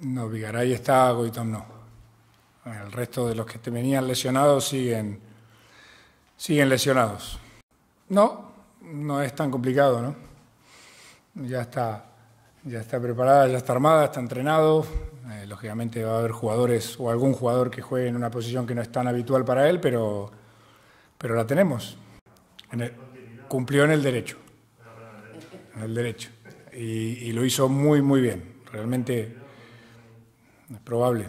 No, Vigaray está, Goitom no. El resto de los que venían lesionados siguen, siguen lesionados. No, no es tan complicado, ¿no? Ya está, ya está preparada, ya está armada, está entrenado. Eh, lógicamente va a haber jugadores o algún jugador que juegue en una posición que no es tan habitual para él, pero, pero la tenemos. cumplió en el derecho. En el derecho. Y, y lo hizo muy, muy bien. Realmente es probable.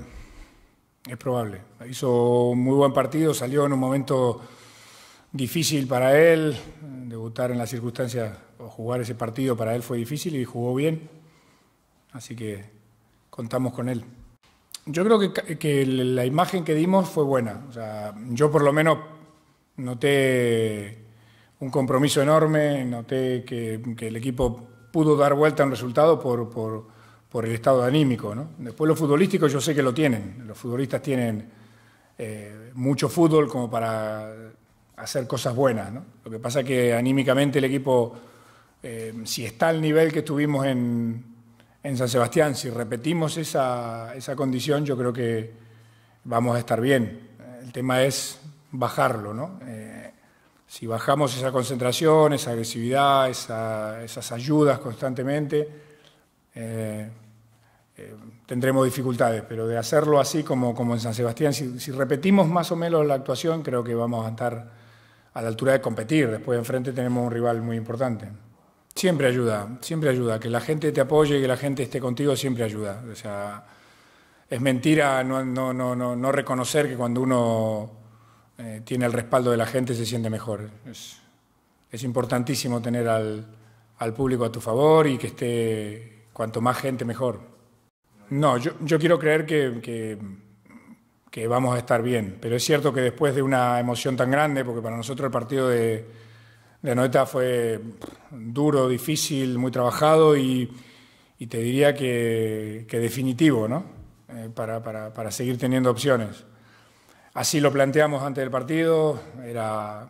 Es probable. Hizo un muy buen partido, salió en un momento difícil para él. Debutar en las circunstancias o jugar ese partido para él fue difícil y jugó bien. Así que contamos con él. Yo creo que, que la imagen que dimos fue buena. yo por lo menos noté un compromiso enorme, noté que, el equipo pudo dar vuelta a un resultado por, por por el estado anímico. ¿no? Después los futbolísticos yo sé que lo tienen, los futbolistas tienen eh, mucho fútbol como para hacer cosas buenas. Lo que pasa es que anímicamente el equipo, eh, si está al nivel que estuvimos en, San Sebastián, si repetimos esa, condición, yo creo que vamos a estar bien. El tema es bajarlo, eh, si bajamos esa concentración, esa agresividad, esas ayudas constantemente, eh, tendremos dificultades, pero de hacerlo así como, en San Sebastián, si, repetimos más o menos la actuación, creo que vamos a estar a la altura de competir. Después enfrente tenemos un rival muy importante. Siempre ayuda, siempre ayuda. Que la gente te apoye, que la gente esté contigo, siempre ayuda. sea, es mentira no, reconocer que cuando uno eh, tiene el respaldo de la gente se siente mejor. Es, importantísimo tener al, al público a tu favor y que esté cuanto más gente mejor. No, yo, quiero creer que, vamos a estar bien, pero es cierto que después de una emoción tan grande, porque para nosotros el partido de, Noeta fue duro, difícil, muy trabajado y, te diría que, definitivo, ¿no? Eh, para, para seguir teniendo opciones. Así lo planteamos antes del partido, era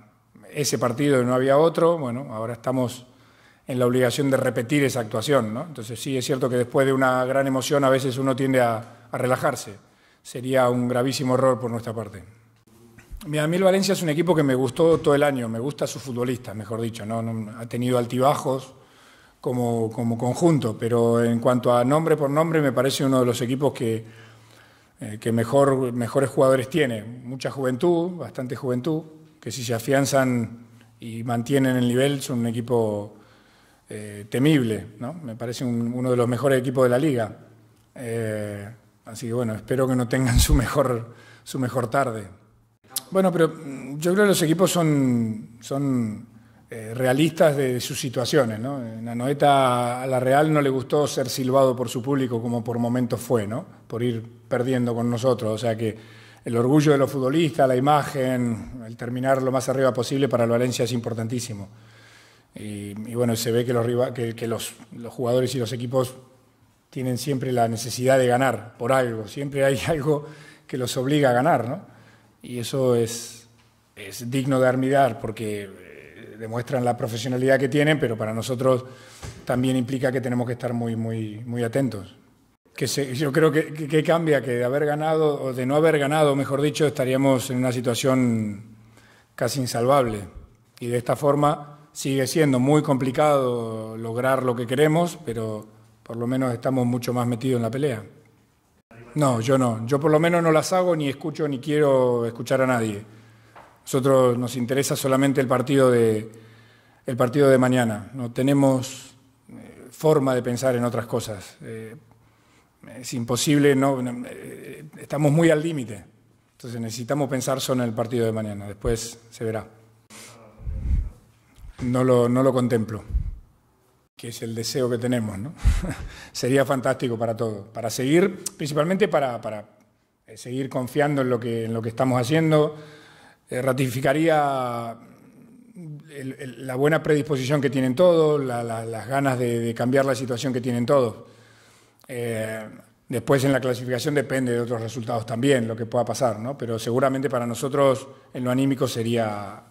ese partido y no había otro. Bueno, ahora estamos en la obligación de repetir esa actuación. ¿no? Entonces sí, es cierto que después de una gran emoción a veces uno tiende a, relajarse. Sería un gravísimo error por nuestra parte. Mi a mí Valencia es un equipo que me gustó todo el año, me gusta su futbolista, mejor dicho. ¿no? ha tenido altibajos como, como conjunto, pero en cuanto a nombre por nombre me parece uno de los equipos que, eh, que mejor, mejores jugadores tiene. Mucha juventud, bastante juventud, que si se afianzan y mantienen el nivel son un equipo eh, temible, ¿no? Me parece uno de los mejores equipos de la liga. Eh, así que bueno, espero que no tengan su mejor, su mejor tarde. Bueno, pero mm, yo creo que los equipos son, eh, realistas de, sus situaciones, ¿no? En Anoeta a la Real no le gustó ser silbado por su público como por momentos fue, Por ir perdiendo con nosotros, o sea que el orgullo de los futbolistas, la imagen, el terminar lo más arriba posible para el Valencia es importantísimo y bueno, se ve que, los, que, los, los, jugadores y los equipos tienen siempre la necesidad de ganar por algo, siempre hay algo que los obliga a ganar, ¿no? Y eso es, es digno de admirar porque eh, demuestran la profesionalidad que tienen, pero para nosotros también implica que tenemos que estar muy, muy, muy atentos. Que se, yo creo que, que, que, cambia, que de haber ganado o de no haber ganado, mejor dicho, estaríamos en una situación casi insalvable. Y de esta forma Sigue siendo muy complicado lograr lo que queremos, pero por lo menos estamos mucho más metidos en la pelea. No, yo no. Yo por lo menos no las hago, ni escucho, ni quiero escuchar a nadie. Nosotros nos interesa solamente el partido de, el partido de mañana. No tenemos eh, forma de pensar en otras cosas. Eh, es imposible, no, eh, estamos muy al límite. Entonces necesitamos pensar solo en el partido de mañana. Después se verá no lo, contemplo, que es el deseo que tenemos. Sería fantástico para todo. para seguir, principalmente para, eh, seguir confiando en lo que, en lo que estamos haciendo. Eh, ratificaría la buena predisposición que tienen todos, las ganas de, cambiar la situación que tienen todos. Eh, después en la clasificación depende de otros resultados también, lo que pueda pasar, ¿no? pero seguramente para nosotros en lo anímico sería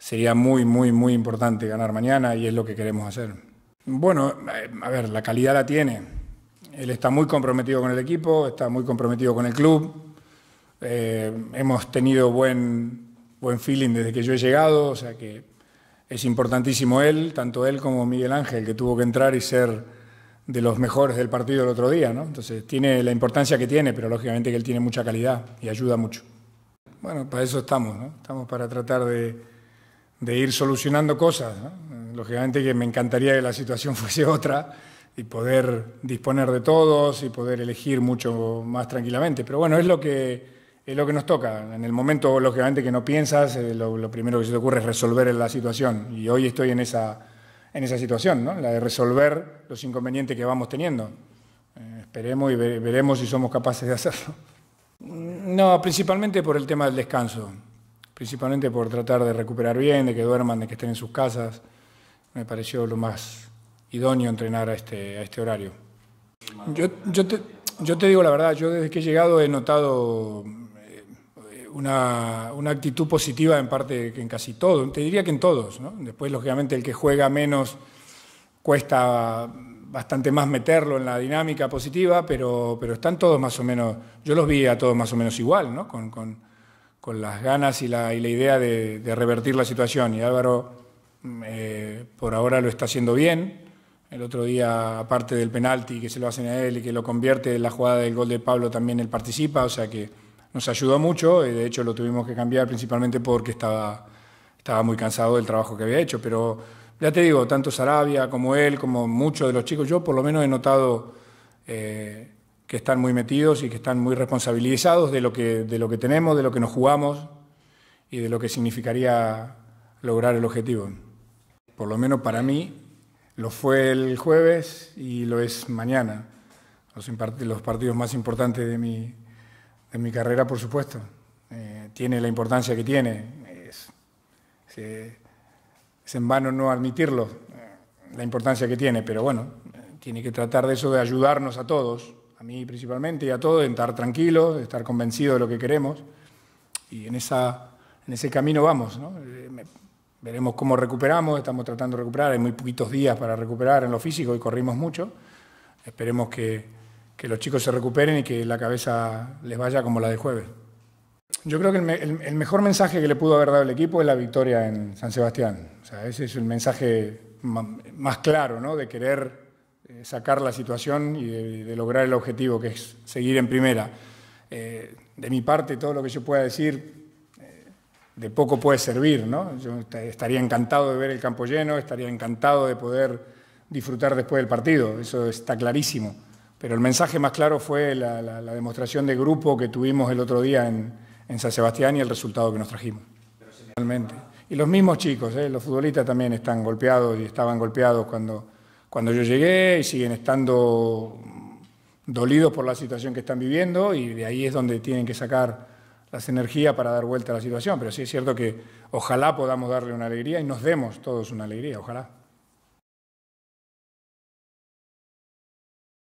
sería muy, muy, muy importante ganar mañana y es lo que queremos hacer. Bueno, eh, a ver, la calidad la tiene. Él está muy comprometido con el equipo, está muy comprometido con el club. Eh, hemos tenido buen, buen feeling desde que yo he llegado, o sea que es importantísimo él, tanto él como Miguel Ángel, que tuvo que entrar y ser de los mejores del partido el otro día, ¿no? Entonces tiene la importancia que tiene, pero lógicamente que él tiene mucha calidad y ayuda mucho. Bueno, para eso estamos, Estamos para tratar de, de ir solucionando cosas. Lógicamente que me encantaría que la situación fuese otra y poder disponer de todos y poder elegir mucho más tranquilamente. Pero bueno, es lo que, es lo que nos toca. En el momento, lógicamente, que no piensas, eh, lo, primero que se te ocurre es resolver la situación. Y hoy estoy en esa, en esa situación, ¿no? la de resolver los inconvenientes que vamos teniendo. Eh, esperemos y veremos si somos capaces de hacerlo. No, principalmente por el tema del descanso principalmente por tratar de recuperar bien, de que duerman, de que estén en sus casas. Me pareció lo más idóneo entrenar a este, a este horario. Yo, te, digo la verdad, yo desde que he llegado he notado eh, una, actitud positiva en parte en casi todo, te diría que en todos. Después, lógicamente, el que juega menos cuesta bastante más meterlo en la dinámica positiva, pero, pero están todos más o menos, yo los vi a todos más o menos igual, ¿no? con, con las ganas y la, y la idea de, revertir la situación. Y Álvaro mm, eh, por ahora lo está haciendo bien. El otro día, aparte del penalti que se lo hacen a él y que lo convierte en la jugada del gol de Pablo, también él participa, o sea que nos ayudó mucho. Eh, de hecho, lo tuvimos que cambiar principalmente porque estaba, estaba muy cansado del trabajo que había hecho. Pero ya te digo, tanto Sarabia como él, como muchos de los chicos, yo por lo menos he notado eh, que están muy metidos y que están muy responsabilizados de lo que, de lo que tenemos, de lo que nos jugamos y de lo que significaría lograr el objetivo. Por lo menos para mí lo fue el jueves y lo es mañana. Los, los partidos más importantes de mi, de mi carrera, por supuesto. Eh, tiene la importancia que tiene. Es, es, en vano no admitirlo, eh, la importancia que tiene, pero bueno, eh, tiene que tratar de eso de ayudarnos a todos a mí principalmente y a todos, de estar tranquilos, de estar convencidos de lo que queremos. Y en, esa, en ese camino vamos. Eh, veremos cómo recuperamos, estamos tratando de recuperar, hay muy poquitos días para recuperar en lo físico y corrimos mucho. Esperemos que, los chicos se recuperen y que la cabeza les vaya como la de jueves. Yo creo que el, mejor mensaje que le pudo haber dado el equipo es la victoria en San Sebastián. ese es el mensaje más, claro, De querer sacar la situación y de, lograr el objetivo, que es seguir en primera. Eh, de mi parte, todo lo que yo pueda decir eh, de poco puede servir, ¿no? Yo estaría encantado de ver el campo lleno, estaría encantado de poder disfrutar después del partido, eso está clarísimo. Pero el mensaje más claro fue la, demostración de grupo que tuvimos el otro día en, San Sebastián y el resultado que nos trajimos. Realmente. Y los mismos chicos, eh, los futbolistas también están golpeados y estaban golpeados cuando cuando yo llegué y siguen estando dolidos por la situación que están viviendo y de ahí es donde tienen que sacar las energías para dar vuelta a la situación. Pero sí es cierto que ojalá podamos darle una alegría y nos demos todos una alegría, ojalá.